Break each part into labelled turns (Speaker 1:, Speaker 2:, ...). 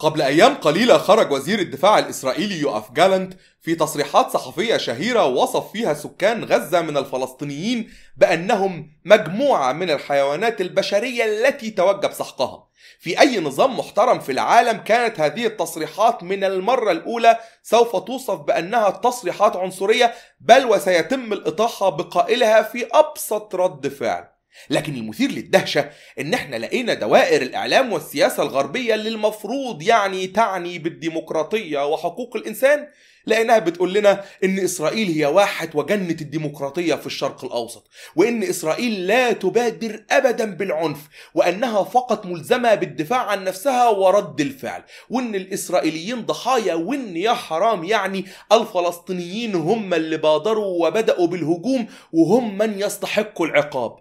Speaker 1: قبل أيام قليلة خرج وزير الدفاع الإسرائيلي يوآف جالنت في تصريحات صحفية شهيرة وصف فيها سكان غزة من الفلسطينيين بأنهم مجموعة من الحيوانات البشرية التي توجب سحقها. في أي نظام محترم في العالم كانت هذه التصريحات من المرة الأولى سوف توصف بأنها تصريحات عنصرية بل وسيتم الإطاحة بقائلها في أبسط رد فعل. لكن المثير للدهشة إن إحنا لقينا دوائر الإعلام والسياسة الغربية اللي المفروض يعني تعني بالديمقراطية وحقوق الإنسان لقيناها بتقول لنا إن إسرائيل هي واحد وجنة الديمقراطية في الشرق الأوسط وإن إسرائيل لا تبادر أبدا بالعنف وأنها فقط ملزمة بالدفاع عن نفسها ورد الفعل وإن الإسرائيليين ضحايا وإن يا حرام يعني الفلسطينيين هم اللي بادروا وبدأوا بالهجوم وهم من يستحقوا العقاب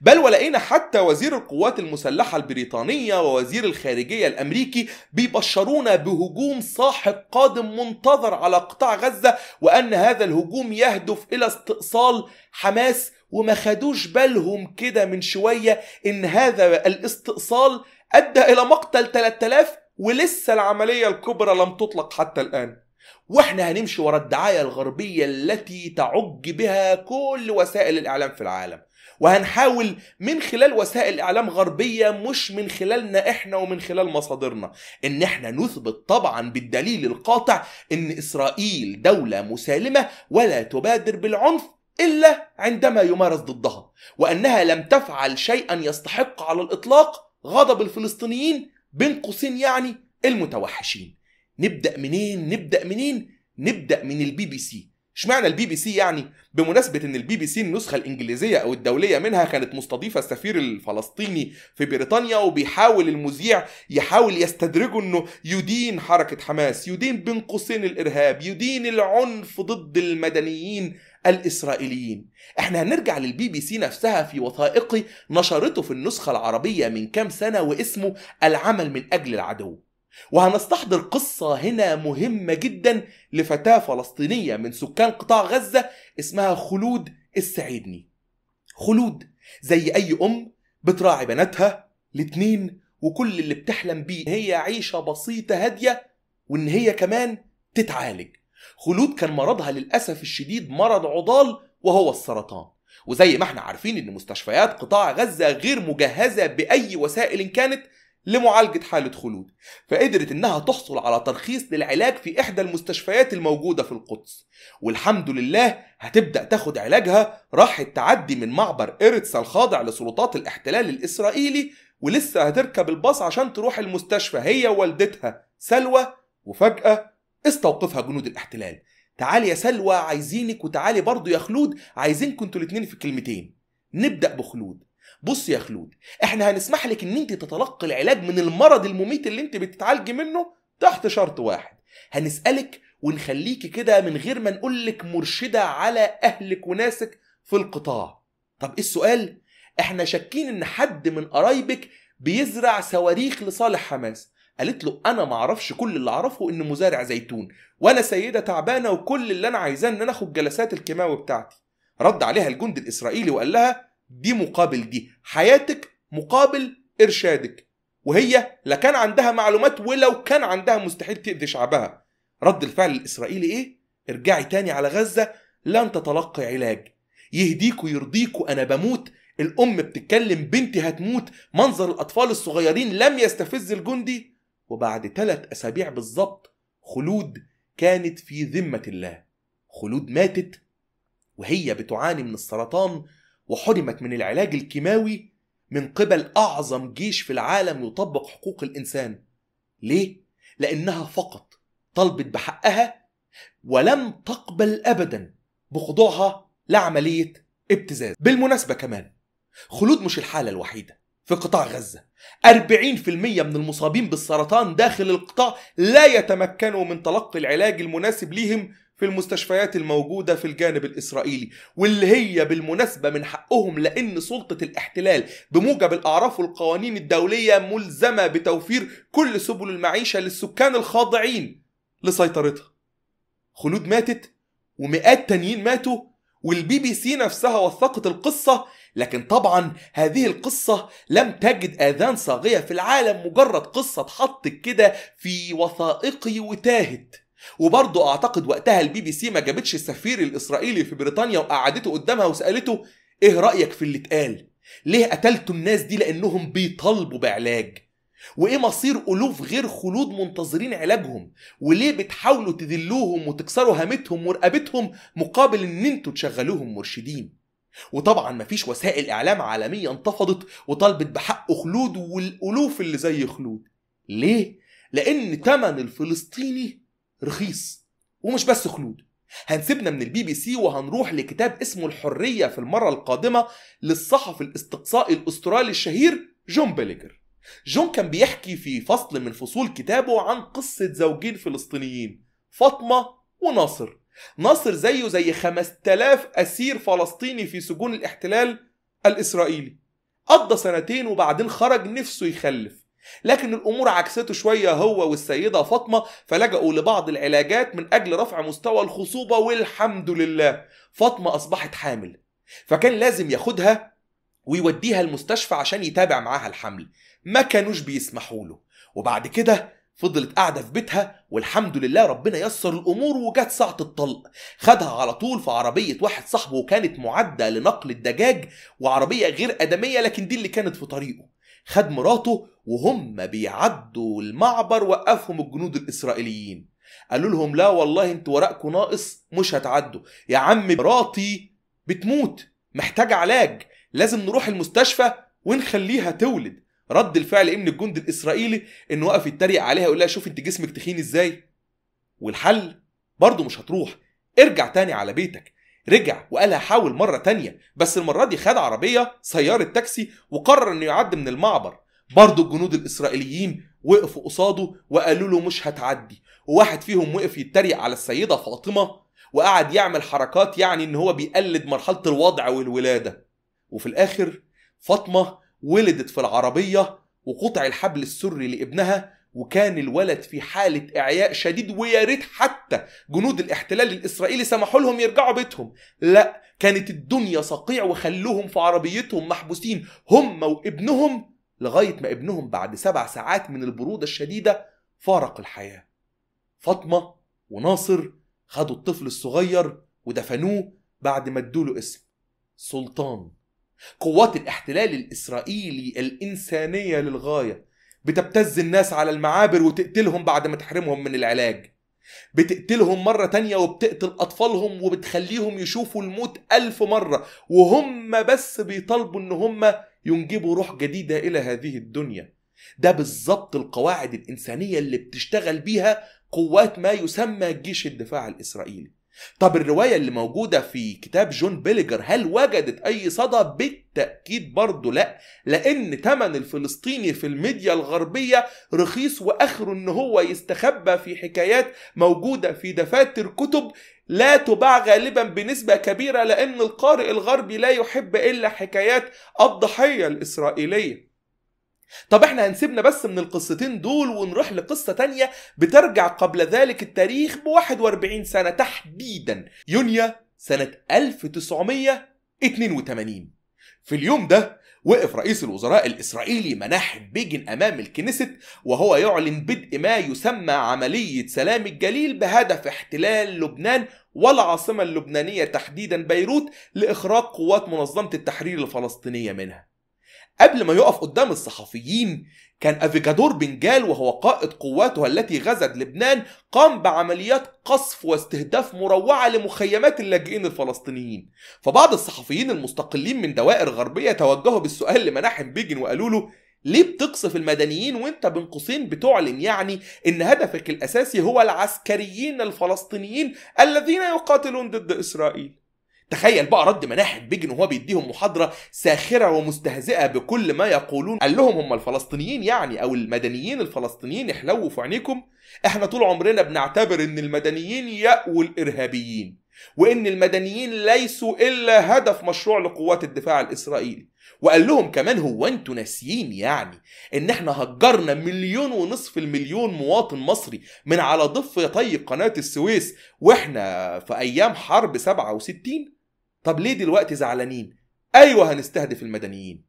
Speaker 1: بل ولقينا حتى وزير القوات المسلحة البريطانية ووزير الخارجية الأمريكي بيبشرونا بهجوم صاحب قادم منتظر على قطاع غزة وأن هذا الهجوم يهدف إلى استئصال حماس وما خدوش بالهم كده من شوية إن هذا الاستئصال أدى إلى مقتل 3000 ولسه العملية الكبرى لم تطلق حتى الآن واحنا هنمشي ورا الدعاية الغربية التي تعج بها كل وسائل الإعلام في العالم وهنحاول من خلال وسائل اعلام غربيه مش من خلالنا احنا ومن خلال مصادرنا ان احنا نثبت طبعا بالدليل القاطع ان اسرائيل دوله مسالمه ولا تبادر بالعنف الا عندما يمارس ضدها وانها لم تفعل شيئا يستحق على الاطلاق غضب الفلسطينيين بين قوسين يعني المتوحشين نبدا منين نبدا منين نبدا من البي بي سي اشمعنى البي بي سي يعني بمناسبه ان البي بي سي النسخه الانجليزيه او الدوليه منها كانت مستضيفه السفير الفلسطيني في بريطانيا وبيحاول المذيع يحاول يستدرجه انه يدين حركه حماس يدين بين قوسين الارهاب يدين العنف ضد المدنيين الإسرائيليين احنا هنرجع للبي بي سي نفسها في وثائقي نشرته في النسخة العربية من كام سنة واسمه العمل من أجل العدو وهنستحضر قصة هنا مهمة جدا لفتاة فلسطينية من سكان قطاع غزة اسمها خلود السعيدني خلود زي أي أم بتراعي بناتها الاتنين وكل اللي بتحلم بيه هي عيشة بسيطة هادية وإن هي كمان تتعالج خلود كان مرضها للأسف الشديد مرض عضال وهو السرطان وزي ما احنا عارفين ان مستشفيات قطاع غزة غير مجهزة بأي وسائل كانت لمعالجة حالة خلود فقدرت إنها تحصل على ترخيص للعلاج في إحدى المستشفيات الموجودة في القدس والحمد لله هتبدأ تاخد علاجها راح تعدي من معبر إيرتس الخاضع لسلطات الاحتلال الإسرائيلي ولسه هتركب الباص عشان تروح المستشفى هي ووالدتها سلوى وفجأة استوقفها جنود الاحتلال تعالي يا سلوى عايزينك وتعالي برضو يا خلود عايزينكم انتوا الاتنين في كلمتين نبدأ بخلود بص يا خلود احنا هنسمح لك ان انت تتلقي العلاج من المرض المميت اللي انت بتتعالجي منه تحت شرط واحد هنسالك ونخليكي كده من غير ما نقول لك مرشده على اهلك وناسك في القطاع طب ايه السؤال احنا شاكين ان حد من قرايبك بيزرع صواريخ لصالح حماس قالت له انا ما اعرفش كل اللي اعرفه ان مزارع زيتون وانا سيده تعبانه وكل اللي انا عايزاه ان انا اخد جلسات الكيماوي بتاعتي رد عليها الجندي الاسرائيلي وقال لها دي مقابل دي حياتك مقابل إرشادك وهي لا كان عندها معلومات ولو كان عندها مستحيل تأذي شعبها رد الفعل الإسرائيلي إيه؟ ارجعي تاني على غزة لن تتلقي علاج يهديك ويرضيك أنا بموت الأم بتتكلم بنتي هتموت منظر الأطفال الصغيرين لم يستفز الجندي وبعد ثلاث أسابيع بالظبط خلود كانت في ذمة الله خلود ماتت وهي بتعاني من السرطان وحرمت من العلاج الكيماوي من قبل أعظم جيش في العالم يطبق حقوق الإنسان ليه؟ لأنها فقط طلبت بحقها ولم تقبل أبدا بخضوعها لعملية ابتزاز بالمناسبة كمان خلود مش الحالة الوحيدة في قطاع غزة 40% من المصابين بالسرطان داخل القطاع لا يتمكنوا من تلقي العلاج المناسب ليهم في المستشفيات الموجودة في الجانب الإسرائيلي واللي هي بالمناسبة من حقهم لأن سلطة الاحتلال بموجب الأعراف والقوانين الدولية ملزمة بتوفير كل سبل المعيشة للسكان الخاضعين لسيطرتها خلود ماتت ومئات تانيين ماتوا والبي بي سي نفسها وثقت القصة لكن طبعا هذه القصة لم تجد آذان صاغية في العالم مجرد قصة اتحطت كده في وثائقي وتاهت وبرضه اعتقد وقتها البي بي سي ما جابتش السفير الاسرائيلي في بريطانيا وقعدته قدامها وسالته ايه رايك في اللي اتقال ليه قتلتوا الناس دي لانهم بيطالبوا بعلاج وايه مصير الوف غير خلود منتظرين علاجهم وليه بتحاولوا تذلوهم وتكسروا هامتهم ورقبتهم مقابل ان انتوا تشغلوهم مرشدين وطبعا مفيش وسائل اعلام عالميه انتفضت وطالبت بحق خلود والالوف اللي زي خلود ليه لان تمن الفلسطيني رخيص ومش بس خلود هنسيبنا من البي بي سي وهنروح لكتاب اسمه الحرية في المرة القادمة للصحفي الاستقصائي الأسترالي الشهير جون بيليجر جون كان بيحكي في فصل من فصول كتابه عن قصة زوجين فلسطينيين فاطمة وناصر ناصر زيه زي 5000 أسير فلسطيني في سجون الاحتلال الإسرائيلي قضى سنتين وبعدين خرج نفسه يخلف لكن الامور عكسته شويه هو والسيده فاطمه فلجأوا لبعض العلاجات من اجل رفع مستوى الخصوبه والحمد لله فاطمه اصبحت حامل فكان لازم ياخدها ويوديها المستشفى عشان يتابع معاها الحمل ما كانوش بيسمحوا له وبعد كده فضلت قاعدة في بيتها والحمد لله ربنا يسر الأمور وجت ساعة الطلق خدها على طول في عربية واحد صاحبه وكانت معدة لنقل الدجاج وعربية غير أدمية لكن دي اللي كانت في طريقه خد مراته وهم بيعدوا المعبر وقفهم الجنود الاسرائيليين قالوا لهم لا والله انتوا ورقكم ناقص مش هتعدوا يا عم مراتي بتموت محتاج علاج لازم نروح المستشفى ونخليها تولد رد الفعل ايه من الجند الاسرائيلي انه وقف يتريق عليها يقول لها شوف انت جسمك تخين ازاي والحل برضه مش هتروح ارجع تاني على بيتك رجع وقال هحاول مرة تانية بس المرة دي خد عربية سيارة تاكسي وقرر انه يعدي من المعبر برضه الجنود الإسرائيليين وقفوا قصاده وقالوا له مش هتعدي وواحد فيهم وقف يتريق على السيدة فاطمة وقعد يعمل حركات يعني ان هو بيقلد مرحلة الوضع والولادة وفي الآخر فاطمة ولدت في العربية وقطع الحبل السري لابنها وكان الولد في حالة إعياء شديد ويا ريت حتى جنود الاحتلال الإسرائيلي سمحوا لهم يرجعوا بيتهم لا كانت الدنيا صقيع وخلوهم في عربيتهم محبوسين هم وابنهم لغاية ما ابنهم بعد سبع ساعات من البرودة الشديدة فارق الحياة فاطمة وناصر خدوا الطفل الصغير ودفنوه بعد ما ادوله اسم سلطان قوات الاحتلال الإسرائيلي الإنسانية للغاية بتبتز الناس على المعابر وتقتلهم بعد ما تحرمهم من العلاج بتقتلهم مرة تانية وبتقتل أطفالهم وبتخليهم يشوفوا الموت ألف مرة وهم بس بيطالبوا إن هم ينجبوا روح جديدة إلى هذه الدنيا ده بالظبط القواعد الإنسانية اللي بتشتغل بيها قوات ما يسمى جيش الدفاع الإسرائيلي طب الرواية اللي موجودة في كتاب جون بيليجر هل وجدت أي صدى؟ بالتأكيد برضه لأ لأن تمن الفلسطيني في الميديا الغربية رخيص وآخره إن هو يستخبى في حكايات موجودة في دفاتر كتب لا تباع غالبا بنسبة كبيرة لأن القارئ الغربي لا يحب إلا حكايات الضحية الإسرائيلية طب احنا هنسيبنا بس من القصتين دول ونروح لقصة تانية بترجع قبل ذلك التاريخ ب 41 سنة تحديدا يونيو سنة 1982 في اليوم ده وقف رئيس الوزراء الإسرائيلي مناحم بيجن أمام الكنيست وهو يعلن بدء ما يسمى عملية سلام الجليل بهدف احتلال لبنان والعاصمة اللبنانية تحديدا بيروت لإخراج قوات منظمة التحرير الفلسطينية منها قبل ما يقف قدام الصحفيين كان افيجادور بنجال وهو قائد قواته التي غزت لبنان قام بعمليات قصف واستهداف مروعه لمخيمات اللاجئين الفلسطينيين فبعض الصحفيين المستقلين من دوائر غربيه توجهوا بالسؤال لمناحم بيجن وقالوا له ليه بتقصف المدنيين وانت بين قوسين بتعلن يعني ان هدفك الاساسي هو العسكريين الفلسطينيين الذين يقاتلون ضد اسرائيل تخيل بقى رد مناحة بيجن وهو بيديهم محاضرة ساخرة ومستهزئة بكل ما يقولون قال لهم هم الفلسطينيين يعني أو المدنيين الفلسطينيين احلووا في عينيكم احنا طول عمرنا بنعتبر ان المدنيين يأووا الإرهابيين وان المدنيين ليسوا الا هدف مشروع لقوات الدفاع الاسرائيلي وقال لهم كمان هو انتوا ناسيين يعني ان احنا هجرنا مليون ونصف المليون مواطن مصري من على ضفة طي قناة السويس واحنا في ايام حرب 67 طب ليه دلوقتي زعلانين ايوه هنستهدف المدنيين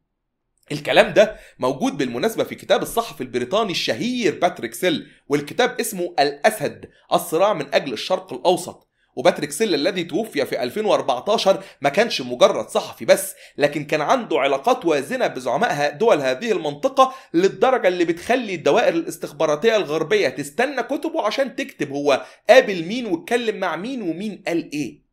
Speaker 1: الكلام ده موجود بالمناسبة في كتاب الصحفي البريطاني الشهير باتريك سيل والكتاب اسمه الأسد الصراع من أجل الشرق الأوسط وباتريك سيل الذي توفي في 2014 ما كانش مجرد صحفي بس لكن كان عنده علاقات وازنة بزعماء دول هذه المنطقة للدرجة اللي بتخلي الدوائر الاستخباراتية الغربية تستنى كتبه عشان تكتب هو قابل مين واتكلم مع مين ومين قال ايه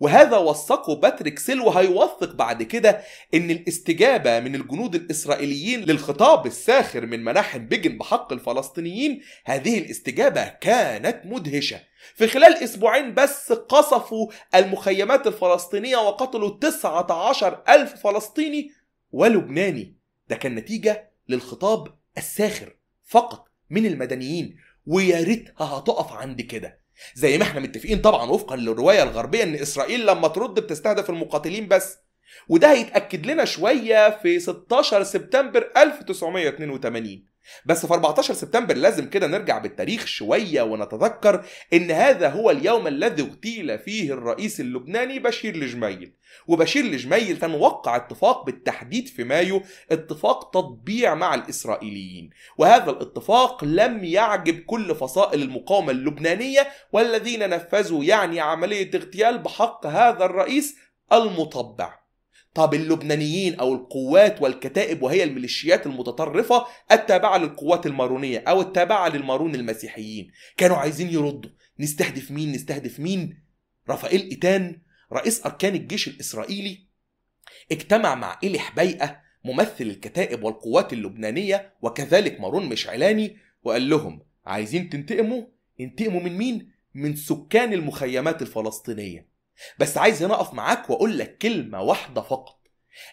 Speaker 1: وهذا وثقه باتريك سيل وهيوثق بعد كده ان الاستجابة من الجنود الاسرائيليين للخطاب الساخر من مناحم بيجن بحق الفلسطينيين هذه الاستجابة كانت مدهشة في خلال اسبوعين بس قصفوا المخيمات الفلسطينية وقتلوا 19 ألف فلسطيني ولبناني ده كان نتيجة للخطاب الساخر فقط من المدنيين ويا ريتها هتقف عند كده زي ما احنا متفقين طبعا وفقا للروايه الغربيه ان اسرائيل لما ترد بتستهدف المقاتلين بس وده هيتاكد لنا شويه في 16 سبتمبر 1982 بس في 14 سبتمبر لازم كده نرجع بالتاريخ شوية ونتذكر إن هذا هو اليوم الذي اغتيل فيه الرئيس اللبناني بشير الجميل وبشير الجميل كان وقع اتفاق بالتحديد في مايو اتفاق تطبيع مع الإسرائيليين وهذا الاتفاق لم يعجب كل فصائل المقاومة اللبنانية والذين نفذوا يعني عملية اغتيال بحق هذا الرئيس المطبع طب اللبنانيين أو القوات والكتائب وهي الميليشيات المتطرفة التابعة للقوات المارونية أو التابعة للمارون المسيحيين كانوا عايزين يردوا نستهدف مين نستهدف مين رافائيل إيتان رئيس أركان الجيش الإسرائيلي اجتمع مع إلي حبيقه ممثل الكتائب والقوات اللبنانية وكذلك مارون مشعلاني وقال لهم عايزين تنتقموا انتقموا من مين؟ من سكان المخيمات الفلسطينية بس عايز هنا اقف معاك واقول لك كلمه واحده فقط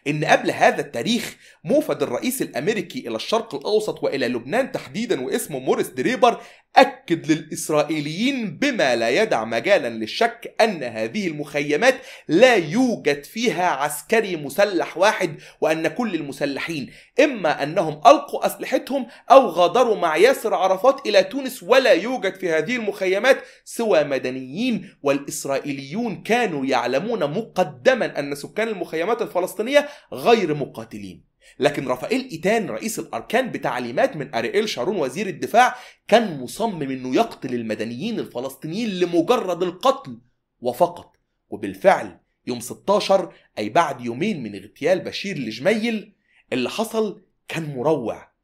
Speaker 1: ان قبل هذا التاريخ موفد الرئيس الامريكي الى الشرق الاوسط والى لبنان تحديدا واسمه موريس دريبر أكد للإسرائيليين بما لا يدع مجالا للشك أن هذه المخيمات لا يوجد فيها عسكري مسلح واحد وأن كل المسلحين إما أنهم ألقوا أسلحتهم أو غادروا مع ياسر عرفات إلى تونس ولا يوجد في هذه المخيمات سوى مدنيين والإسرائيليون كانوا يعلمون مقدما أن سكان المخيمات الفلسطينية غير مقاتلين لكن رافائيل إيتان رئيس الأركان بتعليمات من أريئيل شارون وزير الدفاع كان مصمم إنه يقتل المدنيين الفلسطينيين لمجرد القتل وفقط وبالفعل يوم 16 أي بعد يومين من اغتيال بشير الجميل اللي حصل كان مروع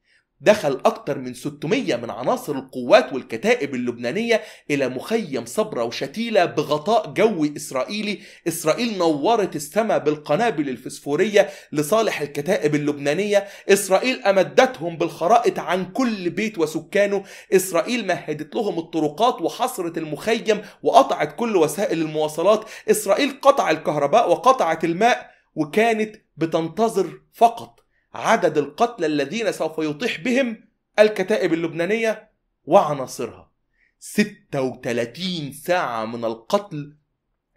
Speaker 1: دخل أكثر من 600 من عناصر القوات والكتائب اللبنانية إلى مخيم صبرا وشتيلة بغطاء جوي إسرائيلي إسرائيل نورت السماء بالقنابل الفسفورية لصالح الكتائب اللبنانية إسرائيل أمدتهم بالخرائط عن كل بيت وسكانه إسرائيل مهدت لهم الطرقات وحصرت المخيم وقطعت كل وسائل المواصلات إسرائيل قطع الكهرباء وقطعت الماء وكانت بتنتظر فقط عدد القتلى الذين سوف يطيح بهم الكتائب اللبنانية وعناصرها 36 ساعة من القتل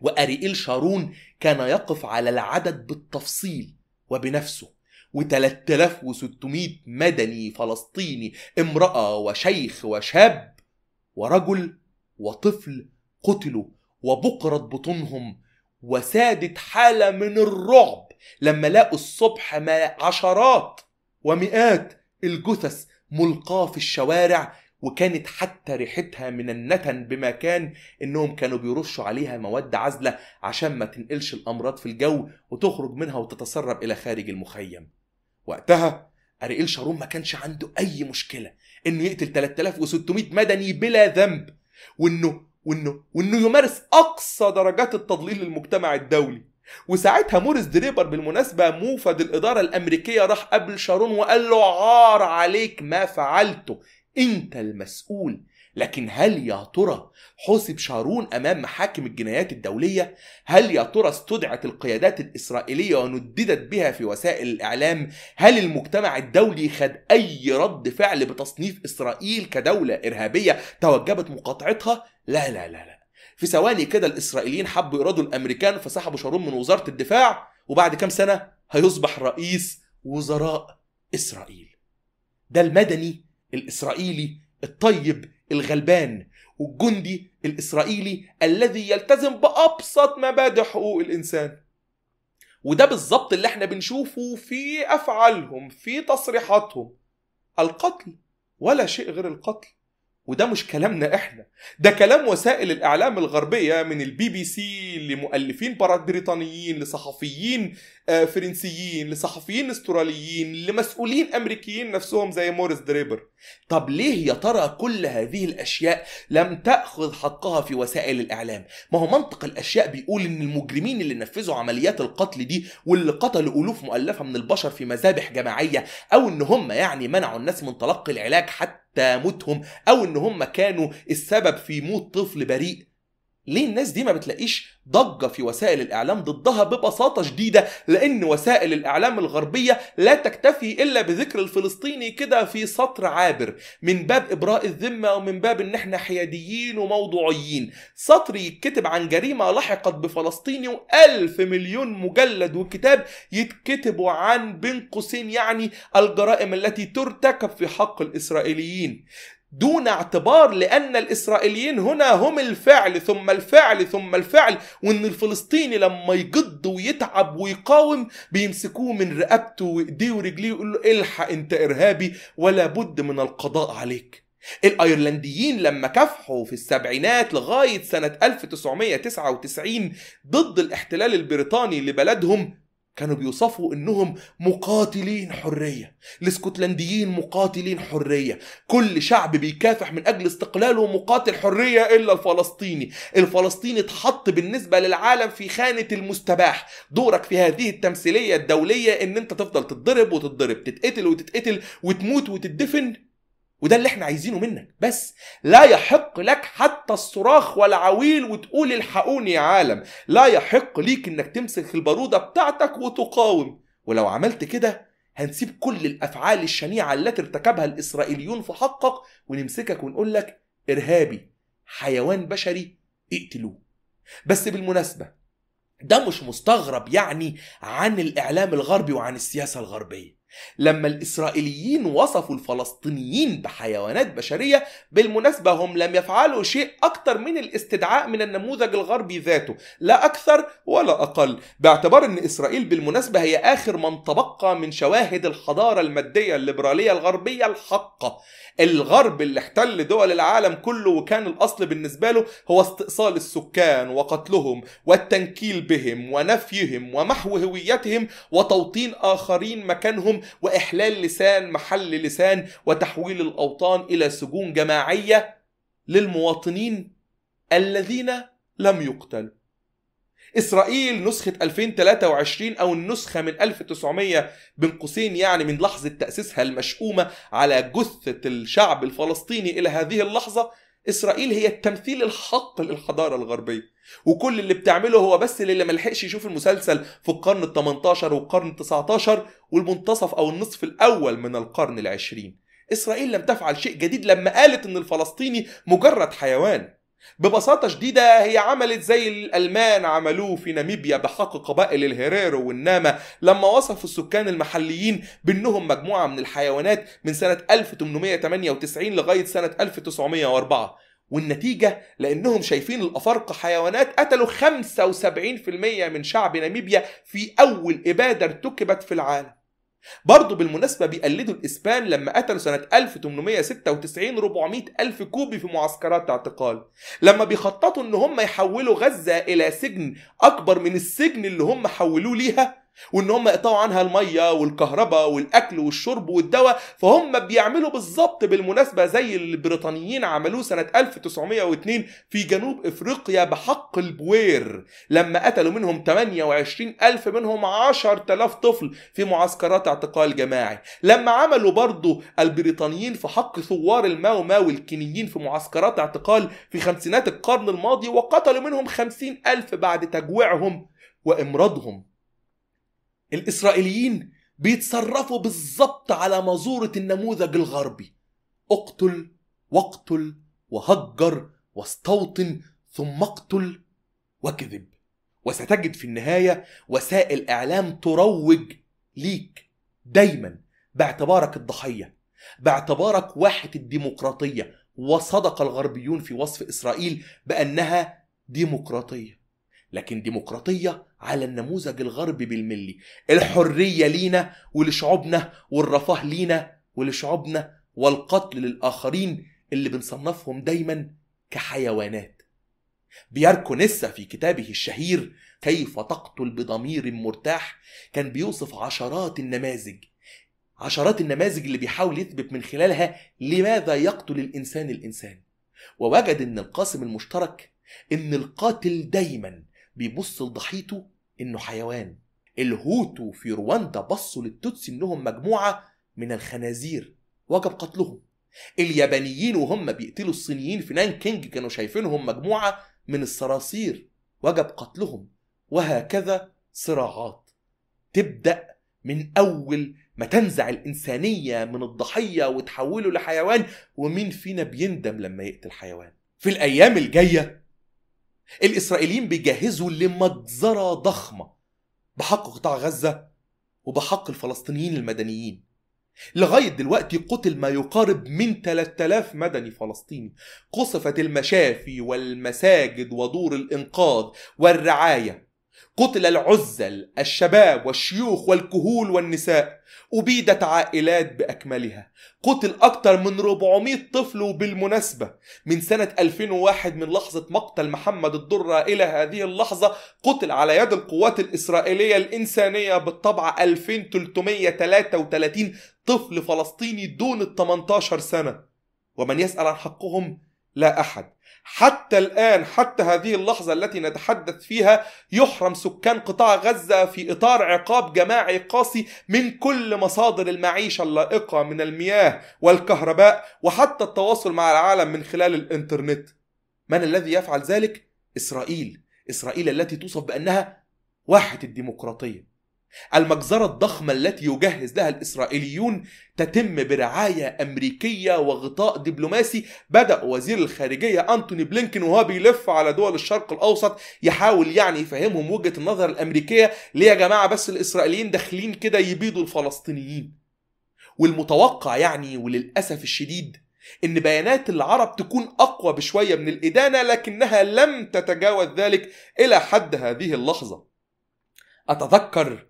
Speaker 1: وأريئيل شارون كان يقف على العدد بالتفصيل وبنفسه و3600 مدني فلسطيني امرأة وشيخ وشاب ورجل وطفل قتلوا وبقرت بطونهم وسادت حالة من الرعب لما لقوا الصبح ما عشرات ومئات الجثث ملقاة في الشوارع وكانت حتى ريحتها من النتن بما كان انهم كانوا بيرشوا عليها مواد عزلة عشان ما تنقلش الامراض في الجو وتخرج منها وتتسرب الى خارج المخيم وقتها اريئيل شارون ما كانش عنده اي مشكله انه يقتل 3600 مدني بلا ذنب وانه وانه وانه يمارس اقصى درجات التضليل للمجتمع الدولي وساعتها موريس دريبر بالمناسبة موفد الإدارة الأمريكية راح قبل شارون وقال له عار عليك ما فعلته أنت المسؤول لكن هل يا ترى حسب شارون امام محاكم الجنايات الدوليه هل يا ترى استدعت القيادات الاسرائيليه ونددت بها في وسائل الاعلام هل المجتمع الدولي خد اي رد فعل بتصنيف اسرائيل كدوله ارهابيه توجبت مقاطعتها لا لا لا لا في ثواني كده الاسرائيليين حبوا يرادوا الامريكان فسحبوا شارون من وزاره الدفاع وبعد كام سنه هيصبح رئيس وزراء اسرائيل ده المدني الاسرائيلي الطيب الغلبان والجندي الاسرائيلي الذي يلتزم بابسط مبادئ حقوق الانسان وده بالظبط اللي احنا بنشوفه في افعالهم في تصريحاتهم القتل ولا شيء غير القتل وده مش كلامنا احنا ده كلام وسائل الاعلام الغربيه من البي بي سي لمؤلفين بريطانيين لصحفيين آه، فرنسيين لصحفيين استراليين لمسؤولين امريكيين نفسهم زي موريس دريبر طب ليه يا ترى كل هذه الاشياء لم تاخذ حقها في وسائل الاعلام ما هو منطق الاشياء بيقول ان المجرمين اللي نفذوا عمليات القتل دي واللي قتلوا الوف مؤلفه من البشر في مذابح جماعيه او ان هم يعني منعوا الناس من تلقي العلاج حتى تموتهم او ان هم كانوا السبب في موت طفل بريء ليه الناس دي ما بتلاقيش ضجة في وسائل الإعلام ضدها ببساطة شديدة لأن وسائل الإعلام الغربية لا تكتفي إلا بذكر الفلسطيني كده في سطر عابر من باب إبراء الذمة ومن باب إن إحنا حياديين وموضوعيين سطر يتكتب عن جريمة لحقت بفلسطيني وألف مليون مجلد وكتاب يتكتبوا عن بين قوسين يعني الجرائم التي ترتكب في حق الإسرائيليين دون اعتبار لأن الإسرائيليين هنا هم الفعل ثم الفعل ثم الفعل وإن الفلسطيني لما يجد ويتعب ويقاوم بيمسكوه من رقبته وإيديه ورجليه ويقول له الحق أنت إرهابي ولا بد من القضاء عليك الايرلنديين لما كافحوا في السبعينات لغايه سنه 1999 ضد الاحتلال البريطاني لبلدهم كانوا بيوصفوا انهم مقاتلين حريه الاسكتلنديين مقاتلين حريه كل شعب بيكافح من اجل استقلاله مقاتل حريه الا الفلسطيني الفلسطيني اتحط بالنسبه للعالم في خانه المستباح دورك في هذه التمثيليه الدوليه ان انت تفضل تتضرب وتتضرب تتقتل وتتقتل وتموت وتتدفن وده اللي احنا عايزينه منك بس لا يحق لك حتى الصراخ والعويل وتقول الحقوني يا عالم لا يحق ليك انك تمسك البارودة بتاعتك وتقاوم ولو عملت كده هنسيب كل الافعال الشنيعة التي ارتكبها الاسرائيليون في حقك ونمسكك ونقول لك ارهابي حيوان بشري اقتلوه بس بالمناسبة ده مش مستغرب يعني عن الاعلام الغربي وعن السياسة الغربية لما الإسرائيليين وصفوا الفلسطينيين بحيوانات بشرية بالمناسبة هم لم يفعلوا شيء أكثر من الاستدعاء من النموذج الغربي ذاته لا أكثر ولا أقل باعتبار أن إسرائيل بالمناسبة هي آخر من تبقى من شواهد الحضارة المادية الليبرالية الغربية الحقة الغرب اللي احتل دول العالم كله وكان الأصل بالنسبة له هو استئصال السكان وقتلهم والتنكيل بهم ونفيهم ومحو هويتهم وتوطين آخرين مكانهم واحلال لسان محل لسان وتحويل الاوطان الى سجون جماعيه للمواطنين الذين لم يقتلوا اسرائيل نسخه 2023 او النسخه من 1900 بين قوسين يعني من لحظه تاسيسها المشؤومه على جثه الشعب الفلسطيني الى هذه اللحظه اسرائيل هي التمثيل الحق للحضاره الغربيه وكل اللي بتعمله هو بس للي ملحقش يشوف المسلسل في القرن ال 18 والقرن ال 19 والمنتصف او النصف الاول من القرن العشرين اسرائيل لم تفعل شيء جديد لما قالت ان الفلسطيني مجرد حيوان ببساطة شديدة هي عملت زي الألمان عملوه في ناميبيا بحق قبائل الهيريرو والناما لما وصفوا السكان المحليين بأنهم مجموعة من الحيوانات من سنة 1898 لغاية سنة 1904 والنتيجة لأنهم شايفين الأفارقة حيوانات قتلوا 75% من شعب ناميبيا في أول إبادة ارتكبت في العالم برضه بالمناسبة بيقلدوا الإسبان لما قتلوا سنة 1896 400 ألف كوبي في معسكرات اعتقال لما بيخططوا إن هم يحولوا غزة إلى سجن أكبر من السجن اللي هم حولوه ليها وان هم يقطعوا عنها الميه والكهرباء والاكل والشرب والدواء فهم بيعملوا بالظبط بالمناسبه زي اللي البريطانيين عملوه سنه 1902 في جنوب افريقيا بحق البوير لما قتلوا منهم 28 ألف منهم 10000 طفل في معسكرات اعتقال جماعي لما عملوا برضه البريطانيين في حق ثوار الماو ماو الكينيين في معسكرات اعتقال في خمسينات القرن الماضي وقتلوا منهم 50 ألف بعد تجويعهم وامراضهم الإسرائيليين بيتصرفوا بالظبط على مزورة النموذج الغربي اقتل واقتل وهجر واستوطن ثم اقتل وكذب وستجد في النهاية وسائل إعلام تروج ليك دايما باعتبارك الضحية باعتبارك واحة الديمقراطية وصدق الغربيون في وصف إسرائيل بأنها ديمقراطية لكن ديمقراطية على النموذج الغربي بالملي الحرية لينا ولشعوبنا والرفاه لينا ولشعوبنا والقتل للآخرين اللي بنصنفهم دايما كحيوانات بياركو نسا في كتابه الشهير كيف تقتل بضمير مرتاح كان بيوصف عشرات النماذج عشرات النماذج اللي بيحاول يثبت من خلالها لماذا يقتل الإنسان الإنسان ووجد أن القاسم المشترك أن القاتل دايما بيبص لضحيته انه حيوان الهوتو في رواندا بصوا للتوتسي انهم مجموعه من الخنازير وجب قتلهم اليابانيين وهم بيقتلوا الصينيين في نانكينج كانوا شايفينهم مجموعه من الصراصير وجب قتلهم وهكذا صراعات تبدا من اول ما تنزع الانسانيه من الضحيه وتحوله لحيوان ومين فينا بيندم لما يقتل حيوان في الايام الجايه الإسرائيليين بيجهزوا لمجزرة ضخمة بحق قطاع غزة وبحق الفلسطينيين المدنيين لغاية دلوقتي قتل ما يقارب من 3000 مدني فلسطيني قصفت المشافي والمساجد ودور الإنقاذ والرعاية قتل العزل الشباب والشيوخ والكهول والنساء أبيدت عائلات بأكملها قتل أكثر من 400 طفل وبالمناسبة من سنة 2001 من لحظة مقتل محمد الدرة إلى هذه اللحظة قتل على يد القوات الإسرائيلية الإنسانية بالطبع 2333 طفل فلسطيني دون ال 18 سنة ومن يسأل عن حقهم لا أحد حتى الآن حتى هذه اللحظة التي نتحدث فيها يحرم سكان قطاع غزة في إطار عقاب جماعي قاسي من كل مصادر المعيشة اللائقة من المياه والكهرباء وحتى التواصل مع العالم من خلال الإنترنت من الذي يفعل ذلك؟ إسرائيل إسرائيل التي توصف بأنها واحة الديمقراطية المجزرة الضخمة التي يجهز لها الإسرائيليون تتم برعاية أمريكية وغطاء دبلوماسي بدأ وزير الخارجية أنتوني بلينكن وهو بيلف على دول الشرق الأوسط يحاول يعني يفهمهم وجهة النظر الأمريكية ليه يا جماعة بس الإسرائيليين داخلين كده يبيدوا الفلسطينيين والمتوقع يعني وللأسف الشديد ان بيانات العرب تكون اقوى بشويه من الادانه لكنها لم تتجاوز ذلك الى حد هذه اللحظه اتذكر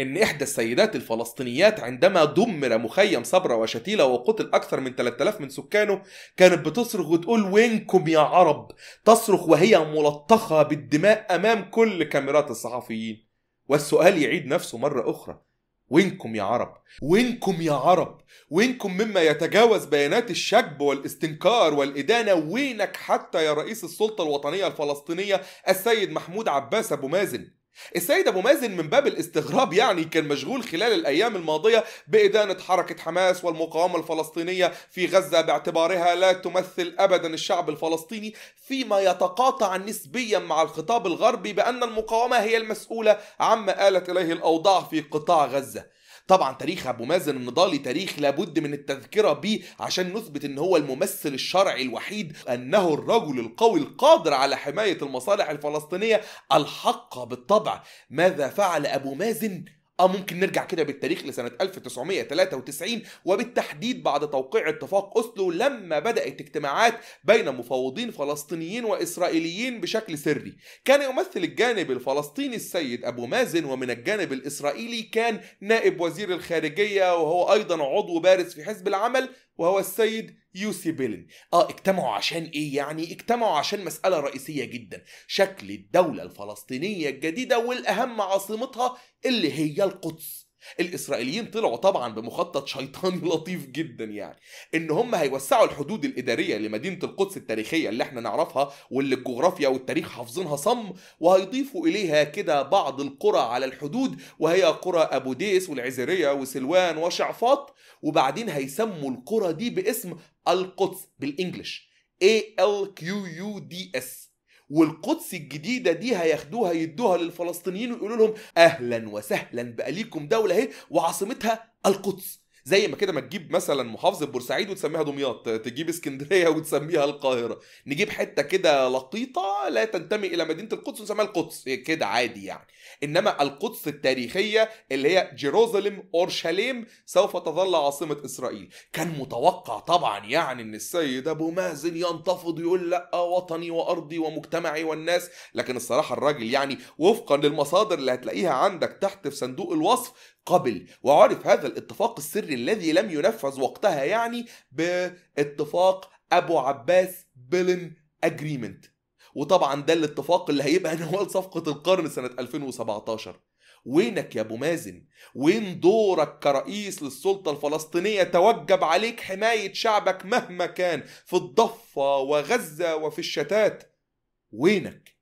Speaker 1: ان احدى السيدات الفلسطينيات عندما دمر مخيم صبرا وشتيلا وقتل اكثر من 3000 من سكانه كانت بتصرخ وتقول وينكم يا عرب تصرخ وهي ملطخه بالدماء امام كل كاميرات الصحفيين والسؤال يعيد نفسه مره اخرى وينكم يا عرب وينكم يا عرب وينكم مما يتجاوز بيانات الشجب والاستنكار والإدانة وينك حتى يا رئيس السلطة الوطنية الفلسطينية السيد محمود عباس أبو مازن السيد أبو مازن من باب الاستغراب يعني كان مشغول خلال الأيام الماضية بإدانة حركة حماس والمقاومة الفلسطينية في غزة باعتبارها لا تمثل أبدا الشعب الفلسطيني فيما يتقاطع نسبيا مع الخطاب الغربي بأن المقاومة هي المسؤولة عما آلت إليه الأوضاع في قطاع غزة طبعا تاريخ ابو مازن النضالي تاريخ لابد من التذكره بيه عشان نثبت ان هو الممثل الشرعي الوحيد انه الرجل القوي القادر على حمايه المصالح الفلسطينيه الحقه بالطبع ماذا فعل ابو مازن اه ممكن نرجع كده بالتاريخ لسنة 1993 وبالتحديد بعد توقيع اتفاق أسلو لما بدأت اجتماعات بين مفاوضين فلسطينيين وإسرائيليين بشكل سري كان يمثل الجانب الفلسطيني السيد أبو مازن ومن الجانب الإسرائيلي كان نائب وزير الخارجية وهو أيضا عضو بارز في حزب العمل وهو السيد يو بيلن اه اجتمعوا عشان ايه يعني اجتمعوا عشان مسألة رئيسية جدا شكل الدولة الفلسطينية الجديدة والأهم عاصمتها اللي هي القدس الاسرائيليين طلعوا طبعا بمخطط شيطاني لطيف جدا يعني ان هم هيوسعوا الحدود الاداريه لمدينه القدس التاريخيه اللي احنا نعرفها واللي الجغرافيا والتاريخ حافظينها صم وهيضيفوا اليها كده بعض القرى على الحدود وهي قرى ابو ديس والعزريه وسلوان وشعفاط وبعدين هيسموا القرى دي باسم القدس بالانجلش A L Q U D S والقدس الجديدة دي هياخدوها يدوها للفلسطينيين ويقولوا لهم أهلا وسهلا بقى ليكم دولة أهي وعاصمتها القدس زي ما كده ما تجيب مثلا محافظه بورسعيد وتسميها دمياط تجيب اسكندريه وتسميها القاهره نجيب حته كده لقيطه لا تنتمي الى مدينه القدس ونسميها القدس إيه كده عادي يعني انما القدس التاريخيه اللي هي جيروزاليم اورشليم سوف تظل عاصمه اسرائيل كان متوقع طبعا يعني ان السيد ابو مازن ينتفض يقول لا وطني وارضي ومجتمعي والناس لكن الصراحه الراجل يعني وفقا للمصادر اللي هتلاقيها عندك تحت في صندوق الوصف قبل وعرف هذا الاتفاق السري الذي لم ينفذ وقتها يعني باتفاق أبو عباس بيلن أجريمنت وطبعا ده الاتفاق اللي هيبقى نوال صفقة القرن سنة 2017 وينك يا ابو مازن وين دورك كرئيس للسلطة الفلسطينية توجب عليك حماية شعبك مهما كان في الضفة وغزة وفي الشتات وينك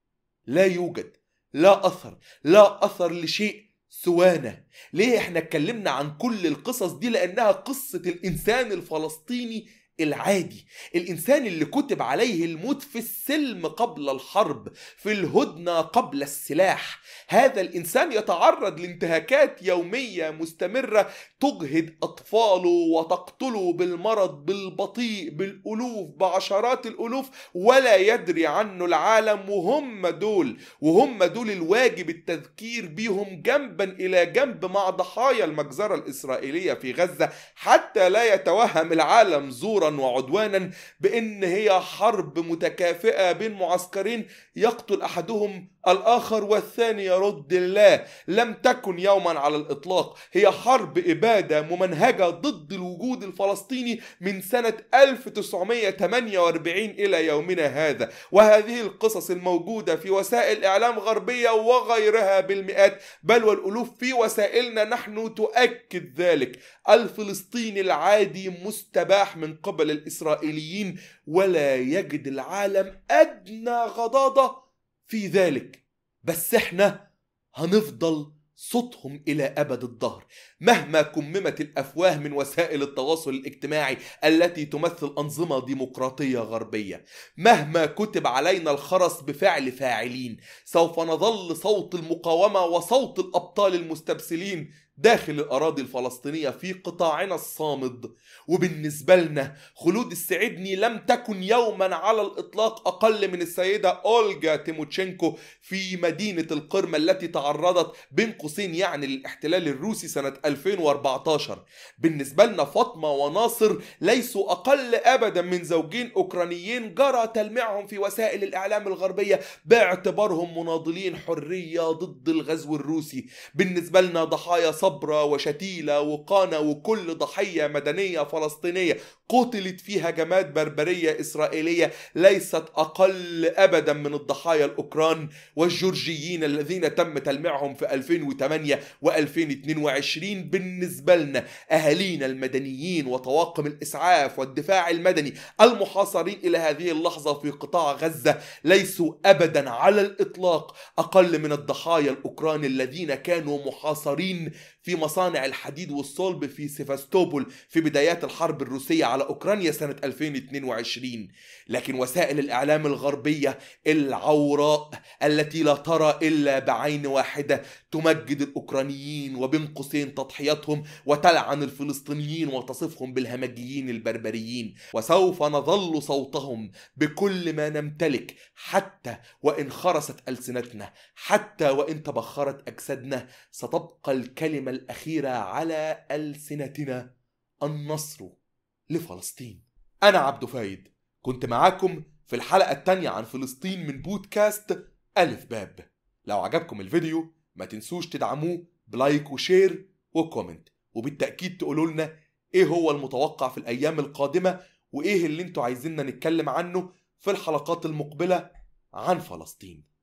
Speaker 1: لا يوجد لا أثر لا أثر لشيء سوانا ليه احنا اتكلمنا عن كل القصص دي لانها قصة الانسان الفلسطيني العادي الإنسان اللي كتب عليه الموت في السلم قبل الحرب في الهدنة قبل السلاح هذا الإنسان يتعرض لانتهاكات يومية مستمرة تجهد أطفاله وتقتله بالمرض بالبطيء بالألوف بعشرات الألوف ولا يدري عنه العالم وهم دول وهم دول الواجب التذكير بيهم جنبا إلى جنب مع ضحايا المجزرة الإسرائيلية في غزة حتى لا يتوهم العالم زورا وعدوانا بان هي حرب متكافئه بين معسكرين يقتل احدهم الآخر والثاني يرد الله لم تكن يوما على الإطلاق هي حرب إبادة ممنهجة ضد الوجود الفلسطيني من سنة 1948 إلى يومنا هذا وهذه القصص الموجودة في وسائل إعلام غربية وغيرها بالمئات بل والألوف في وسائلنا نحن تؤكد ذلك الفلسطيني العادي مستباح من قبل الإسرائيليين ولا يجد العالم أدنى غضاضة في ذلك بس احنا هنفضل صوتهم إلى أبد الدهر مهما كممت الأفواه من وسائل التواصل الاجتماعي التي تمثل أنظمة ديمقراطية غربية مهما كتب علينا الخرس بفعل فاعلين سوف نظل صوت المقاومة وصوت الأبطال المستبسلين داخل الأراضي الفلسطينية في قطاعنا الصامد وبالنسبة لنا خلود السعدني لم تكن يوما على الإطلاق أقل من السيدة أولجا تيموتشينكو في مدينة القرمة التي تعرضت بين قوسين يعني للاحتلال الروسي سنة 2014 بالنسبة لنا فاطمة وناصر ليسوا أقل أبدا من زوجين أوكرانيين جرى تلميعهم في وسائل الإعلام الغربية باعتبارهم مناضلين حرية ضد الغزو الروسي بالنسبة لنا ضحايا صبرة وشتيلة وقانا وكل ضحية مدنية فلسطينية قتلت في هجمات بربرية إسرائيلية ليست أقل أبدا من الضحايا الأوكران والجورجيين الذين تم تلميعهم في 2008 و2022 بالنسبة لنا أهالينا المدنيين وطواقم الإسعاف والدفاع المدني المحاصرين إلى هذه اللحظة في قطاع غزة ليسوا أبدا على الإطلاق أقل من الضحايا الأوكران الذين كانوا محاصرين في مصانع الحديد والصلب في سيفاستوبول في بدايات الحرب الروسية على أوكرانيا سنة 2022 لكن وسائل الإعلام الغربية العوراء التي لا ترى إلا بعين واحدة تمجد الأوكرانيين وبين قوسين تضحياتهم وتلعن الفلسطينيين وتصفهم بالهمجيين البربريين وسوف نظل صوتهم بكل ما نمتلك حتى وإن خرست ألسنتنا حتى وإن تبخرت أجسادنا ستبقى الكلمة الأخيرة على ألسنتنا النصر لفلسطين أنا عبد فايد كنت معاكم في الحلقة التانية عن فلسطين من بودكاست ألف باب لو عجبكم الفيديو ما تنسوش تدعموه بلايك وشير وكومنت وبالتأكيد تقولوا لنا إيه هو المتوقع في الأيام القادمة وإيه اللي انتوا عايزيننا نتكلم عنه في الحلقات المقبلة عن فلسطين